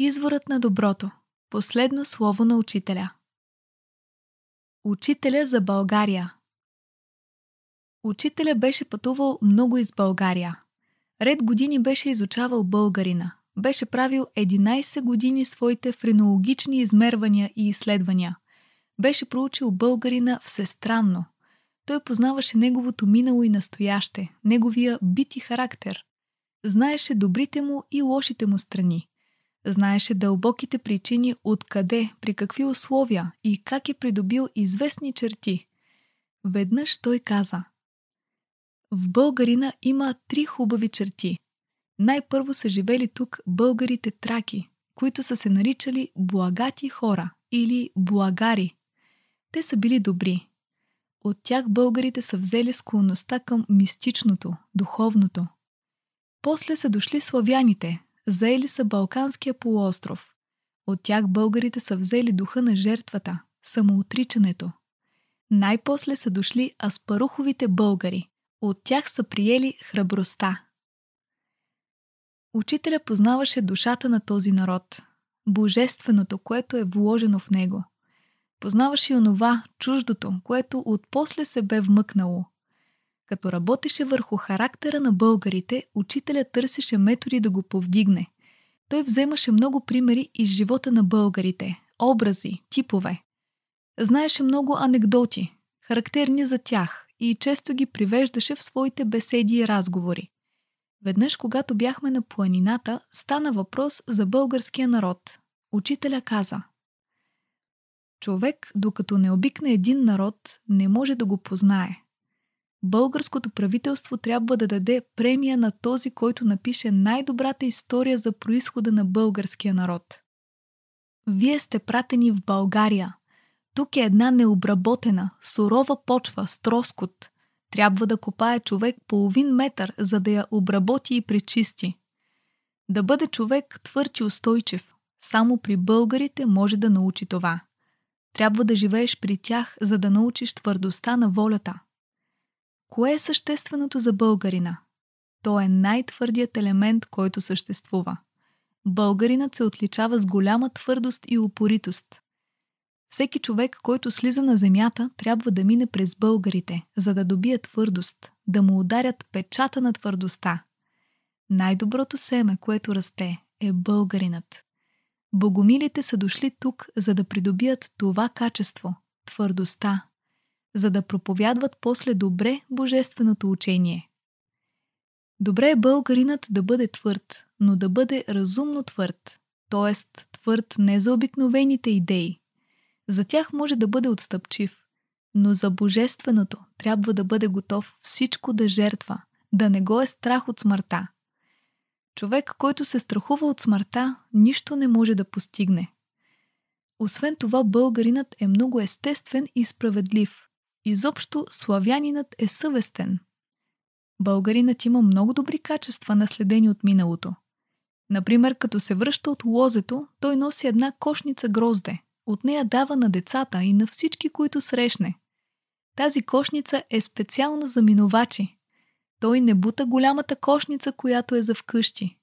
Изворът на доброто. Последно слово на учителя. Учителя за България. Учителя беше пътувал много из България. Ред години беше изучавал българина. Беше правил 11 години своите френологични измервания и изследвания. Беше проучил българина всестранно. Той познаваше неговото минало и настояще, неговия бит и характер. Знаеше добрите му и лошите му страни – Знаеше дълбоките причини откъде, при какви условия и как е придобил известни черти. Веднъж той каза: В българина има три хубави черти. Най-първо са живели тук българите траки, които са се наричали благати хора или благари. Те са били добри. От тях българите са взели склонността към мистичното, духовното. После са дошли славяните, заели са Балканския полуостров. От тях българите са взели духа на жертвата, самоотричането. Най-после са дошли аспаруховите българи. От тях са приели храбростта. Учителя познаваше душата на този народ, божественото, което е вложено в него. Познаваше и онова, чуждото, което отпосле се бе вмъкнало – като работеше върху характера на българите, учителя търсеше методи да го повдигне. Той вземаше много примери из живота на българите, образи, типове. Знаеше много анекдоти, характерни за тях, и често ги привеждаше в своите беседи и разговори. Веднъж, когато бяхме на планината, стана въпрос за българския народ. Учителя каза: Човек, докато не обикне един народ, не може да го познае българското правителство трябва да даде премия на този, който напише най-добрата история за происхода на българския народ. Вие сте пратени в България. Тук е една необработена, сурова почва с троскот. Трябва да копае човек половин метър, за да я обработи и пречисти. Да бъде човек твърд и устойчив. Само при българите може да научи това. Трябва да живееш при тях, за да научиш твърдостта на волята – Кое е същественото за българина? То е най-твърдият елемент, който съществува. Българинът се отличава с голяма твърдост и упоритост. Всеки човек, който слиза на земята, трябва да мине през българите, за да добие твърдост, да му ударят печата на твърдостта. Най-доброто семе, което расте, е българинът. Богомилите са дошли тук, за да придобият това качество – твърдостта, за да проповядват после добре божественото учение. Добре е българинът да бъде твърд, но да бъде разумно твърд, т.е. твърд не за обикновените идеи. За тях може да бъде отстъпчив, но за божественото трябва да бъде готов всичко да жертва, да не го е страх от смъртта. Човек, който се страхува от смъртта, нищо не може да постигне – освен това, българинът е много естествен и справедлив. Изобщо славянинът е съвестен. Българинът има много добри качества, наследени от миналото. Например, като се връща от лозето, той носи една кошница грозде. От нея дава на децата и на всички, които срещне. Тази кошница е специално за минувачи. Той не бута голямата кошница, която е за вкъщи.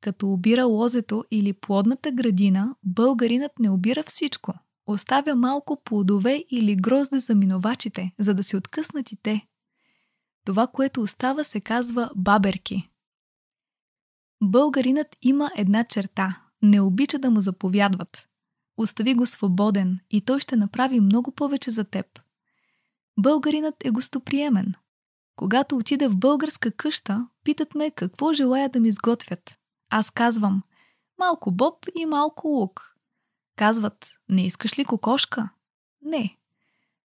Като обира лозето или плодната градина, българинът не обира всичко – Оставя малко плодове или грозде за минувачите, за да си откъснат и те. Това, което остава, се казва баберки. Българинът има една черта – не обича да му заповядват. Остави го свободен и той ще направи много повече за теб. Българинът е гостоприемен. Когато отида в българска къща, питат ме какво желая да ми сготвят. Аз казвам – малко боб и малко лук. Казват, не искаш ли кокошка? Не.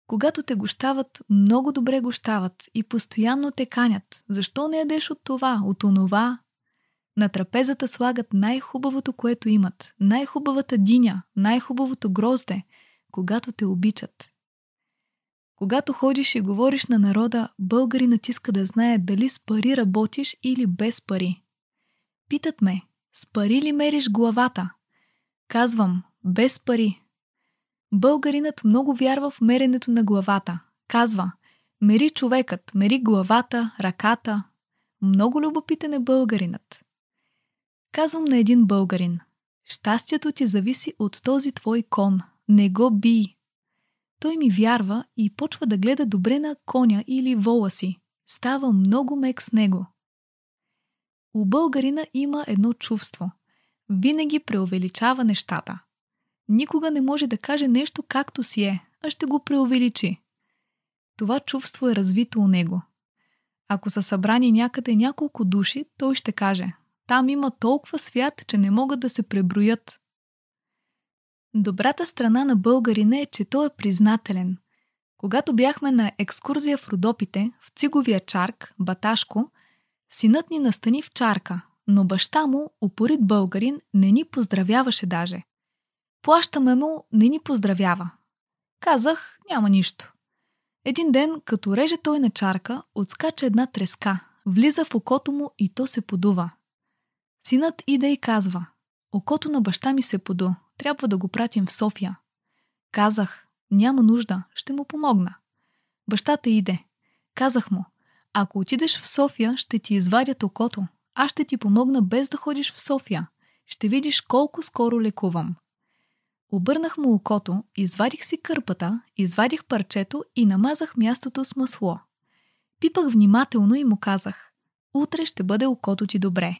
Когато те гощават, много добре гощават и постоянно те канят. Защо не ядеш от това, от онова? На трапезата слагат най-хубавото, което имат, най-хубавата диня, най-хубавото грозде, когато те обичат. Когато ходиш и говориш на народа, българи натиска да знае дали с пари работиш или без пари. Питат ме, с пари ли мериш главата? Казвам, без пари. Българинът много вярва в меренето на главата. Казва, мери човекът, мери главата, ръката. Много любопитен е българинът. Казвам на един българин, щастието ти зависи от този твой кон. Не го бий! Той ми вярва и почва да гледа добре на коня или вола си. Става много мек с него. У българина има едно чувство. Винаги преувеличава нещата – никога не може да каже нещо както си е, а ще го преувеличи. Това чувство е развито у него. Ако са събрани някъде няколко души, той ще каже «Там има толкова свят, че не могат да се преброят». Добрата страна на българина е, че той е признателен. Когато бяхме на екскурзия в Родопите, в Циговия чарк, Баташко, синът ни настани в чарка, но баща му, упорит българин, не ни поздравяваше даже. Плащаме му, не ни поздравява. Казах, няма нищо. Един ден, като реже той на чарка, отскача една треска, влиза в окото му и то се подува. Синът иде и казва, окото на баща ми се поду, трябва да го пратим в София. Казах, няма нужда, ще му помогна. Бащата иде. Казах му, ако отидеш в София, ще ти извадят окото. Аз ще ти помогна без да ходиш в София. Ще видиш колко скоро лекувам. Обърнах му окото, извадих си кърпата, извадих парчето и намазах мястото с масло. Пипах внимателно и му казах «Утре ще бъде окото ти добре».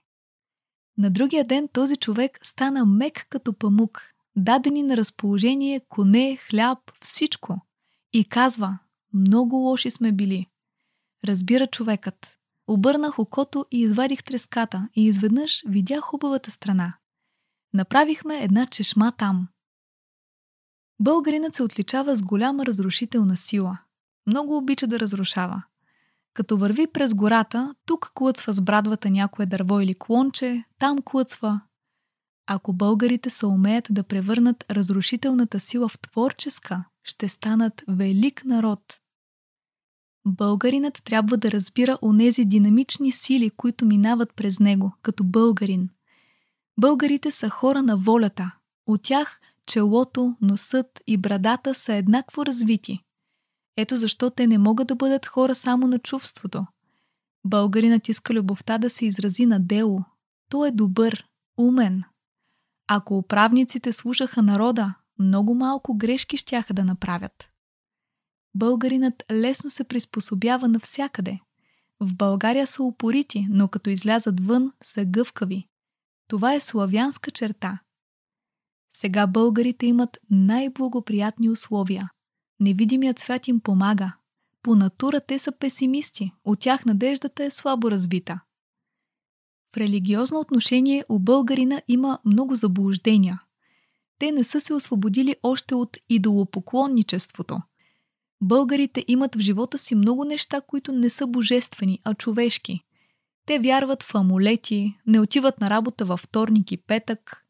На другия ден този човек стана мек като памук, дадени на разположение коне, хляб, всичко. И казва «Много лоши сме били». Разбира човекът. Обърнах окото и извадих треската и изведнъж видях хубавата страна. Направихме една чешма там – Българинът се отличава с голяма разрушителна сила. Много обича да разрушава. Като върви през гората, тук клъцва с брадвата някое дърво или клонче, там клъцва. Ако българите се умеят да превърнат разрушителната сила в творческа, ще станат велик народ. Българинът трябва да разбира онези динамични сили, които минават през него, като българин. Българите са хора на волята. От тях – челото, носът и брадата са еднакво развити. Ето защо те не могат да бъдат хора само на чувството. Българинът иска любовта да се изрази на дело. Той е добър, умен. Ако управниците слушаха народа, много малко грешки щяха да направят. Българинът лесно се приспособява навсякъде. В България са упорити, но като излязат вън, са гъвкави. Това е славянска черта. Сега българите имат най-благоприятни условия. Невидимият свят им помага. По натура те са песимисти, от тях надеждата е слабо разбита. В религиозно отношение у българина има много заблуждения. Те не са се освободили още от идолопоклонничеството. Българите имат в живота си много неща, които не са божествени, а човешки. Те вярват в амулети, не отиват на работа във вторник и петък,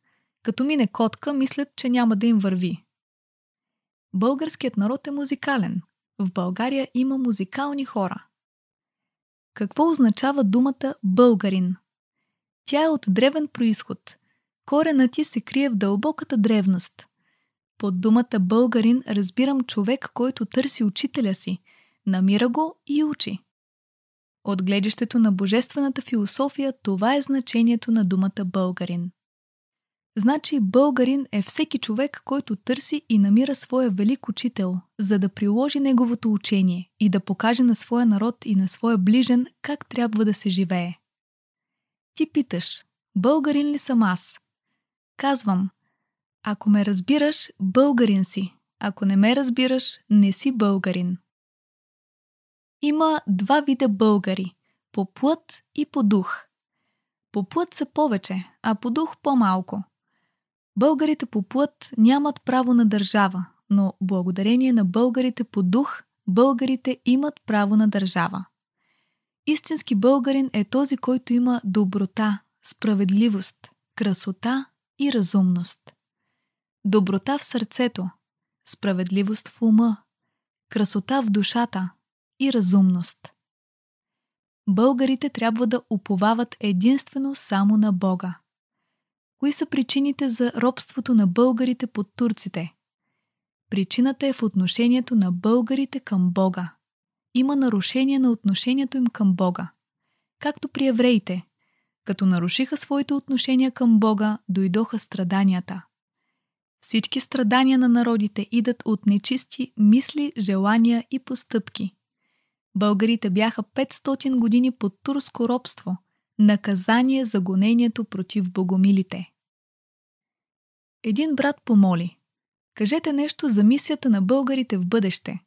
като мине котка, мислят, че няма да им върви. Българският народ е музикален. В България има музикални хора. Какво означава думата българин? Тя е от древен происход. Коренът ти се крие в дълбоката древност. Под думата българин разбирам човек, който търси учителя си, намира го и учи. От гледището на божествената философия това е значението на думата българин. Значи българин е всеки човек, който търси и намира своя велик учител, за да приложи неговото учение и да покаже на своя народ и на своя ближен как трябва да се живее. Ти питаш, българин ли съм аз? Казвам, ако ме разбираш, българин си. Ако не ме разбираш, не си българин. Има два вида българи – по плът и по дух. По плът са повече, а по дух по-малко – Българите по плът нямат право на държава, но благодарение на българите по дух, българите имат право на държава. Истински българин е този, който има доброта, справедливост, красота и разумност. Доброта в сърцето, справедливост в ума, красота в душата и разумност. Българите трябва да уповават единствено само на Бога. Кои са причините за робството на българите под турците? Причината е в отношението на българите към Бога. Има нарушение на отношението им към Бога. Както при евреите, като нарушиха своите отношения към Бога, дойдоха страданията. Всички страдания на народите идат от нечисти мисли, желания и постъпки. Българите бяха 500 години под турско робство, наказание за гонението против богомилите. Един брат помоли. Кажете нещо за мисията на българите в бъдеще.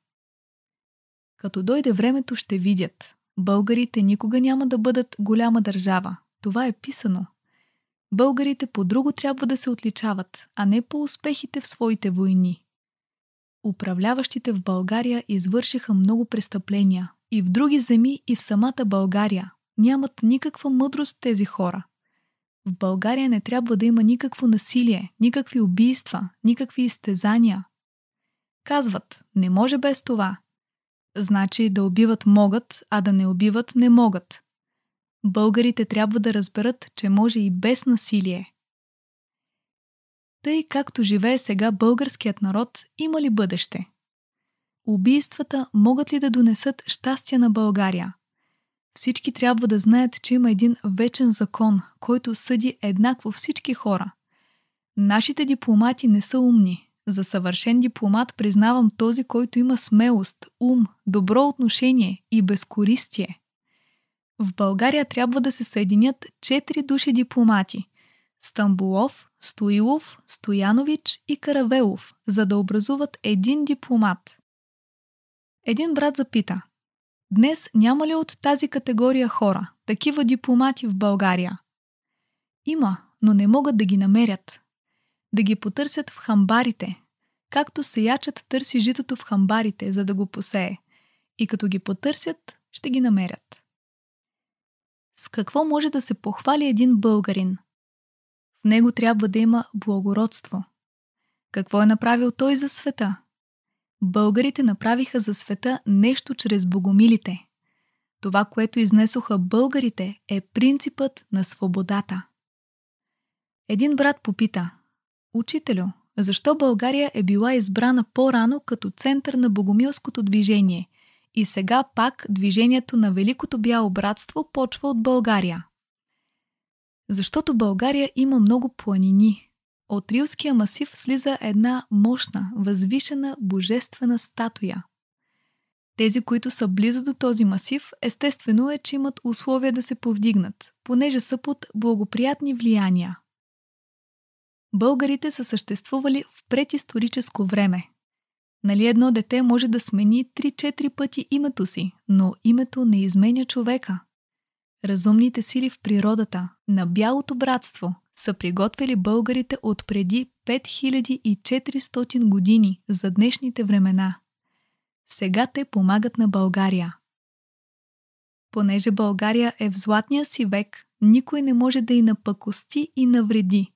Като дойде времето, ще видят. Българите никога няма да бъдат голяма държава. Това е писано. Българите по друго трябва да се отличават, а не по успехите в своите войни. Управляващите в България извършиха много престъпления. И в други земи, и в самата България. Нямат никаква мъдрост тези хора – в България не трябва да има никакво насилие, никакви убийства, никакви изтезания. Казват, не може без това. Значи да убиват могат, а да не убиват не могат. Българите трябва да разберат, че може и без насилие. Тъй както живее сега българският народ, има ли бъдеще? Убийствата могат ли да донесат щастие на България? Всички трябва да знаят, че има един вечен закон, който съди еднакво всички хора. Нашите дипломати не са умни. За съвършен дипломат признавам този, който има смелост, ум, добро отношение и безкористие. В България трябва да се съединят четири души дипломати – Стамбулов, Стоилов, Стоянович и Каравелов, за да образуват един дипломат. Един брат запита – Днес няма ли от тази категория хора, такива дипломати в България? Има, но не могат да ги намерят. Да ги потърсят в хамбарите, както сеячът търси житото в хамбарите, за да го посее. И като ги потърсят, ще ги намерят. С какво може да се похвали един българин? В него трябва да има благородство. Какво е направил той за света? българите направиха за света нещо чрез богомилите. Това, което изнесоха българите, е принципът на свободата. Един брат попита: Учителю, защо България е била избрана по-рано като център на богомилското движение и сега пак движението на Великото бяло братство почва от България? Защото България има много планини, от Рилския масив слиза една мощна, възвишена, божествена статуя. Тези, които са близо до този масив, естествено е, че имат условия да се повдигнат, понеже са под благоприятни влияния. Българите са съществували в предисторическо време. Нали едно дете може да смени 3-4 пъти името си, но името не изменя човека. Разумните сили в природата, на бялото братство – са приготвили българите от преди 5400 години за днешните времена. Сега те помагат на България. Понеже България е в златния си век, никой не може да и напъкости и навреди.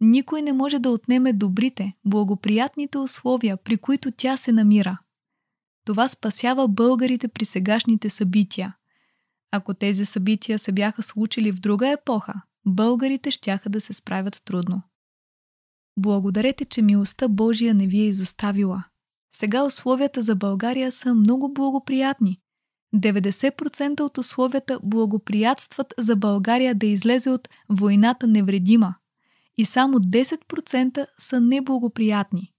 Никой не може да отнеме добрите, благоприятните условия, при които тя се намира. Това спасява българите при сегашните събития. Ако тези събития се бяха случили в друга епоха, българите щяха да се справят трудно. Благодарете, че милостта Божия не ви е изоставила. Сега условията за България са много благоприятни. 90% от условията благоприятстват за България да излезе от войната невредима и само 10% са неблагоприятни.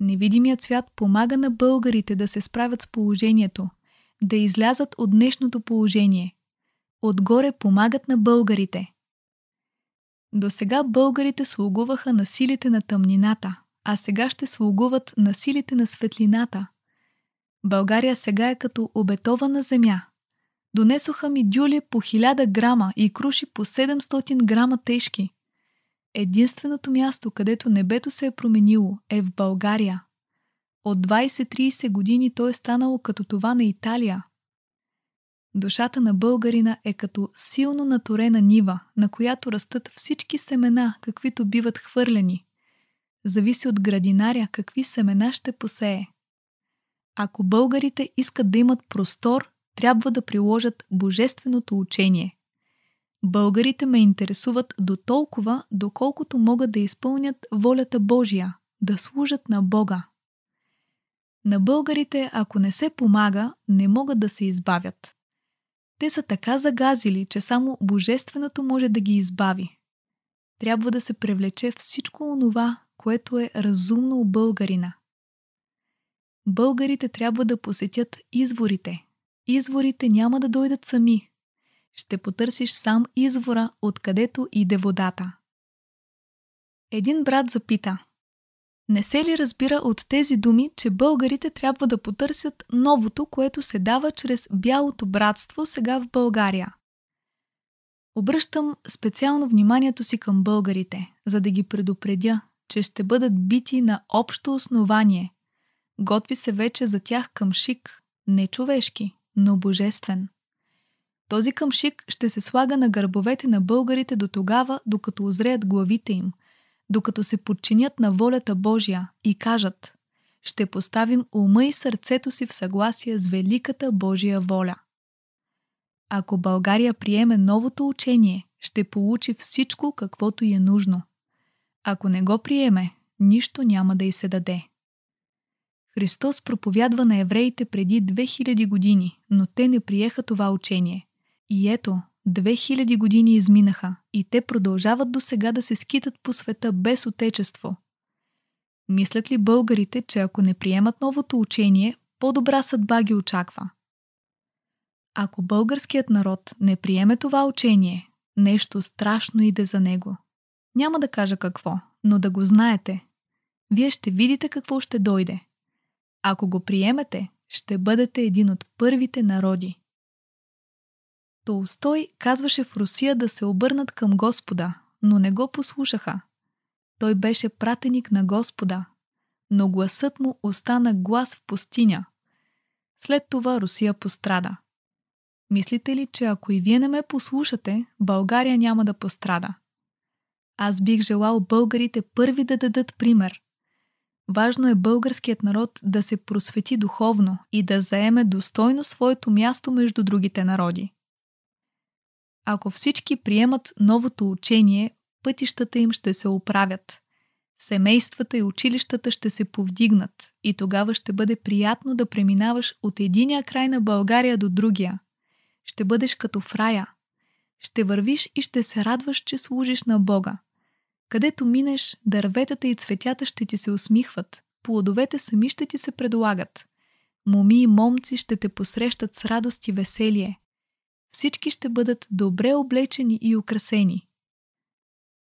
Невидимият свят помага на българите да се справят с положението, да излязат от днешното положение. Отгоре помагат на българите – до сега българите слугуваха на силите на тъмнината, а сега ще слугуват на силите на светлината. България сега е като обетована земя. Донесоха ми дюли по 1000 грама и круши по 700 грама тежки. Единственото място, където небето се е променило, е в България. От 20-30 години той е станало като това на Италия – Душата на българина е като силно наторена нива, на която растат всички семена, каквито биват хвърлени. Зависи от градинаря какви семена ще посее. Ако българите искат да имат простор, трябва да приложат божественото учение. Българите ме интересуват до толкова, доколкото могат да изпълнят волята Божия, да служат на Бога. На българите, ако не се помага, не могат да се избавят. Те са така загазили, че само Божественото може да ги избави. Трябва да се привлече всичко онова, което е разумно у българина. Българите трябва да посетят изворите. Изворите няма да дойдат сами. Ще потърсиш сам извора, откъдето иде водата. Един брат запита – не се ли разбира от тези думи, че българите трябва да потърсят новото, което се дава чрез бялото братство сега в България? Обръщам специално вниманието си към българите, за да ги предупредя, че ще бъдат бити на общо основание. Готви се вече за тях към шик, не човешки, но божествен. Този къмшик ще се слага на гърбовете на българите до тогава, докато озреят главите им – докато се подчинят на волята Божия и кажат «Ще поставим ума и сърцето си в съгласие с великата Божия воля». Ако България приеме новото учение, ще получи всичко, каквото е нужно. Ако не го приеме, нищо няма да й се даде. Христос проповядва на евреите преди 2000 години, но те не приеха това учение. И ето, Две хиляди години изминаха и те продължават до сега да се скитат по света без отечество. Мислят ли българите, че ако не приемат новото учение, по-добра съдба ги очаква? Ако българският народ не приеме това учение, нещо страшно иде за него. Няма да кажа какво, но да го знаете. Вие ще видите какво ще дойде. Ако го приемете, ще бъдете един от първите народи – Толстой казваше в Русия да се обърнат към Господа, но не го послушаха. Той беше пратеник на Господа, но гласът му остана глас в пустиня. След това Русия пострада. Мислите ли, че ако и вие не ме послушате, България няма да пострада? Аз бих желал българите първи да дадат пример. Важно е българският народ да се просвети духовно и да заеме достойно своето място между другите народи. Ако всички приемат новото учение, пътищата им ще се оправят. Семействата и училищата ще се повдигнат и тогава ще бъде приятно да преминаваш от единия край на България до другия. Ще бъдеш като в рая. Ще вървиш и ще се радваш, че служиш на Бога. Където минеш, дърветата и цветята ще ти се усмихват, плодовете сами ще ти се предлагат. Моми и момци ще те посрещат с радост и веселие всички ще бъдат добре облечени и украсени.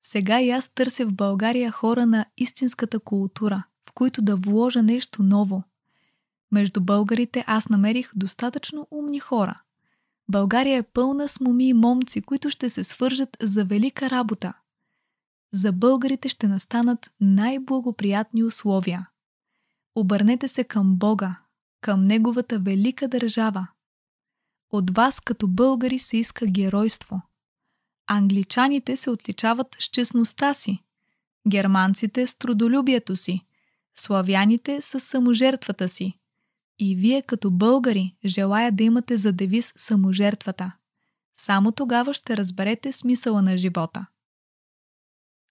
Сега и аз търся в България хора на истинската култура, в които да вложа нещо ново. Между българите аз намерих достатъчно умни хора. България е пълна с моми и момци, които ще се свържат за велика работа. За българите ще настанат най-благоприятни условия. Обърнете се към Бога, към Неговата велика държава – от вас като българи се иска геройство. Англичаните се отличават с честността си, германците с трудолюбието си, славяните с саможертвата си. И вие като българи желая да имате за девиз саможертвата. Само тогава ще разберете смисъла на живота.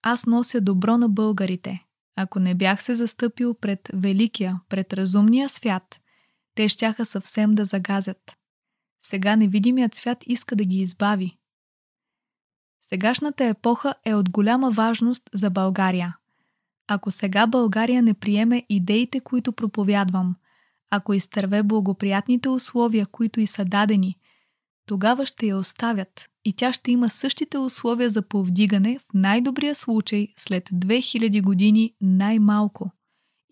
Аз нося добро на българите. Ако не бях се застъпил пред великия, пред разумния свят, те щяха съвсем да загазят. Сега невидимият свят иска да ги избави. Сегашната епоха е от голяма важност за България. Ако сега България не приеме идеите, които проповядвам, ако изтърве благоприятните условия, които й са дадени, тогава ще я оставят и тя ще има същите условия за повдигане в най-добрия случай след 2000 години най-малко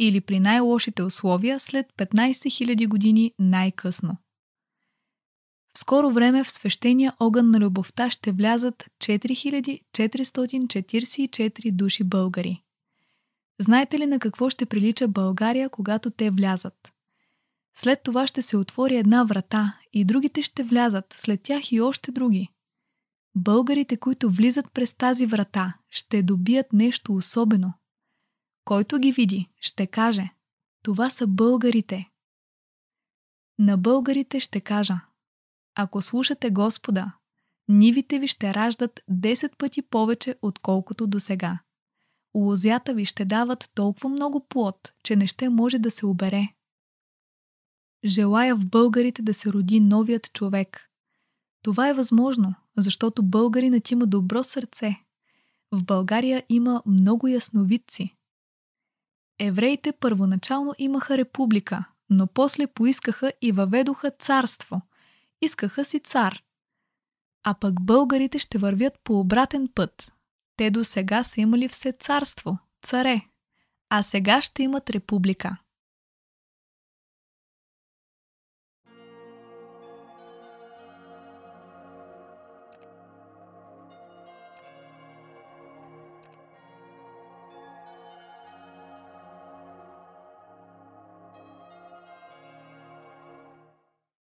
или при най-лошите условия след 15 000 години най-късно. В скоро време в свещения огън на любовта ще влязат 4444 души българи. Знаете ли на какво ще прилича България, когато те влязат? След това ще се отвори една врата и другите ще влязат, след тях и още други. Българите, които влизат през тази врата, ще добият нещо особено. Който ги види, ще каже: Това са българите. На българите ще кажа – ако слушате Господа, нивите ви ще раждат 10 пъти повече, отколкото до сега. Лозята ви ще дават толкова много плод, че не ще може да се обере. Желая в българите да се роди новият човек. Това е възможно, защото българинът има добро сърце. В България има много ясновидци. Евреите първоначално имаха република, но после поискаха и въведоха царство – Искаха си цар. А пък българите ще вървят по обратен път. Те до сега са имали все царство, царе, а сега ще имат република.